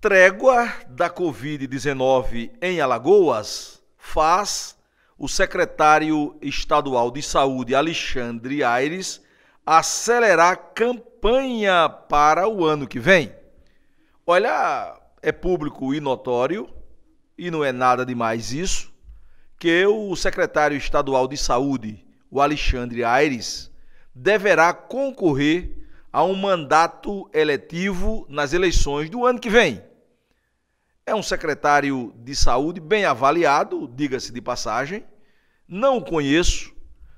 Trégua da Covid-19 em Alagoas faz o secretário estadual de saúde, Alexandre Aires, acelerar campanha para o ano que vem. Olha, é público e notório, e não é nada demais isso, que o secretário estadual de saúde, o Alexandre Aires, deverá concorrer a um mandato eletivo nas eleições do ano que vem. É um secretário de saúde bem avaliado, diga-se de passagem. Não o conheço,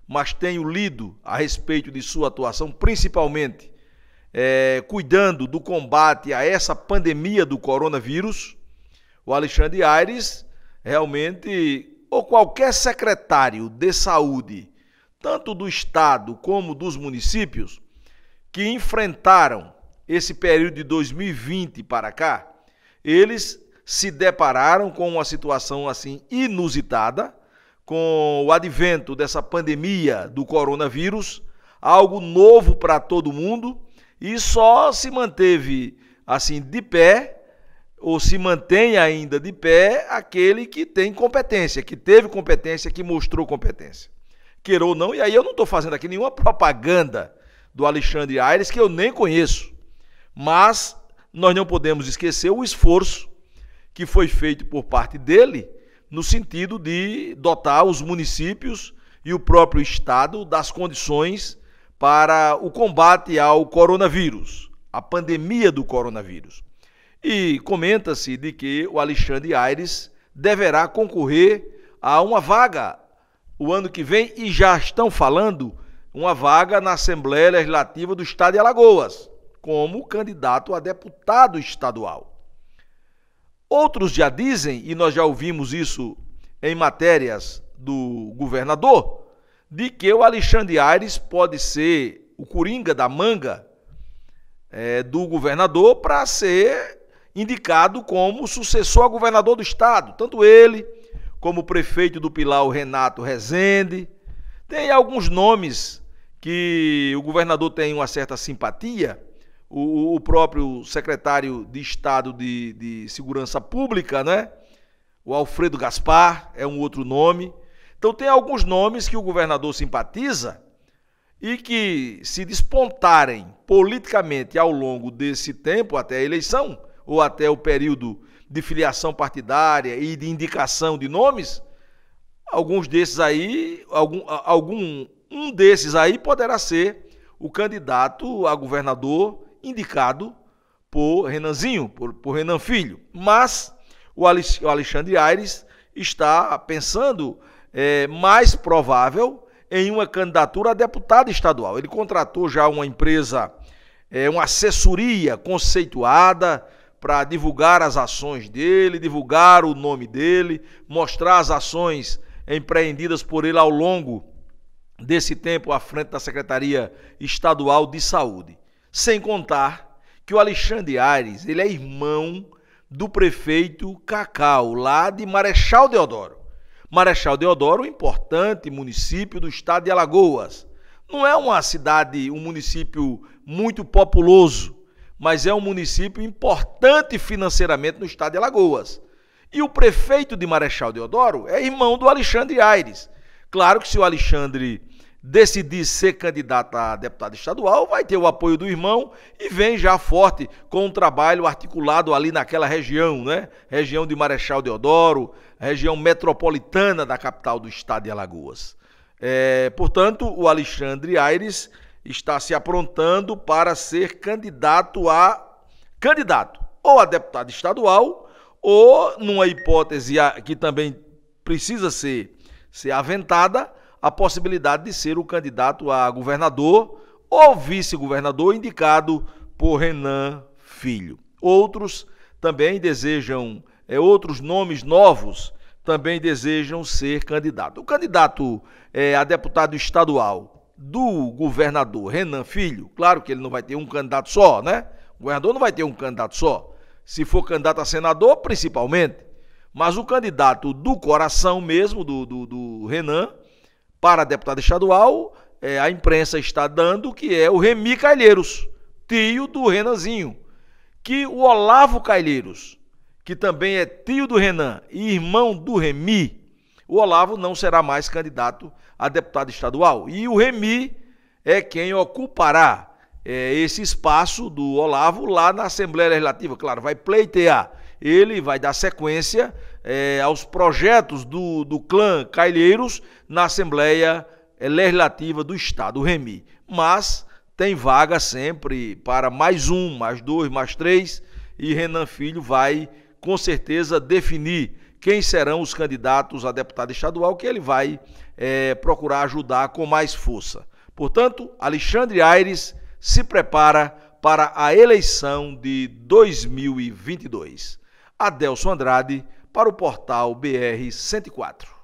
mas tenho lido a respeito de sua atuação, principalmente é, cuidando do combate a essa pandemia do coronavírus. O Alexandre Aires realmente, ou qualquer secretário de saúde, tanto do Estado como dos municípios, que enfrentaram esse período de 2020 para cá, eles se depararam com uma situação assim inusitada, com o advento dessa pandemia do coronavírus, algo novo para todo mundo, e só se manteve assim de pé ou se mantém ainda de pé aquele que tem competência, que teve competência, que mostrou competência. Queira ou não, e aí eu não estou fazendo aqui nenhuma propaganda do Alexandre Aires, que eu nem conheço, mas nós não podemos esquecer o esforço que foi feito por parte dele, no sentido de dotar os municípios e o próprio Estado das condições para o combate ao coronavírus, a pandemia do coronavírus. E comenta-se de que o Alexandre Aires deverá concorrer a uma vaga o ano que vem e já estão falando uma vaga na Assembleia Legislativa do Estado de Alagoas, como candidato a deputado estadual. Outros já dizem, e nós já ouvimos isso em matérias do governador, de que o Alexandre Aires pode ser o coringa da manga é, do governador para ser indicado como sucessor a governador do estado. Tanto ele, como o prefeito do Pilar, o Renato Rezende. Tem alguns nomes que o governador tem uma certa simpatia o, o próprio secretário de Estado de, de Segurança Pública, né? O Alfredo Gaspar é um outro nome. Então tem alguns nomes que o governador simpatiza e que se despontarem politicamente ao longo desse tempo até a eleição ou até o período de filiação partidária e de indicação de nomes, alguns desses aí, algum, algum um desses aí poderá ser o candidato a governador indicado por Renanzinho, por, por Renan Filho. Mas o Alexandre Aires está pensando é, mais provável em uma candidatura a deputado estadual. Ele contratou já uma empresa, é, uma assessoria conceituada para divulgar as ações dele, divulgar o nome dele, mostrar as ações empreendidas por ele ao longo desse tempo à frente da Secretaria Estadual de Saúde. Sem contar que o Alexandre Aires, ele é irmão do prefeito Cacau, lá de Marechal Deodoro. Marechal Deodoro, um importante município do estado de Alagoas. Não é uma cidade, um município muito populoso, mas é um município importante financeiramente no estado de Alagoas. E o prefeito de Marechal Deodoro é irmão do Alexandre Aires. Claro que se o Alexandre decidir ser candidato a deputado estadual, vai ter o apoio do irmão e vem já forte com um trabalho articulado ali naquela região, né? Região de Marechal Deodoro, região metropolitana da capital do estado de Alagoas. É, portanto, o Alexandre Aires está se aprontando para ser candidato a candidato ou a deputado estadual ou numa hipótese que também precisa ser ser aventada a possibilidade de ser o candidato a governador ou vice-governador indicado por Renan Filho. Outros também desejam, é, outros nomes novos também desejam ser candidato. O candidato é, a deputado estadual do governador Renan Filho, claro que ele não vai ter um candidato só, né? O governador não vai ter um candidato só. Se for candidato a senador, principalmente. Mas o candidato do coração mesmo, do, do, do Renan, para deputado estadual, é, a imprensa está dando que é o Remi Calheiros, tio do Renanzinho. Que o Olavo Calheiros, que também é tio do Renan e irmão do Remi, o Olavo não será mais candidato a deputado estadual. E o Remi é quem ocupará é, esse espaço do Olavo lá na Assembleia Legislativa. Claro, vai pleitear ele vai dar sequência é, aos projetos do, do clã Cailheiros na Assembleia é, Legislativa do Estado, o REMI. Mas tem vaga sempre para mais um, mais dois, mais três, e Renan Filho vai com certeza definir quem serão os candidatos a deputado estadual que ele vai é, procurar ajudar com mais força. Portanto, Alexandre Aires se prepara para a eleição de 2022. Adelson Andrade, para o portal BR 104.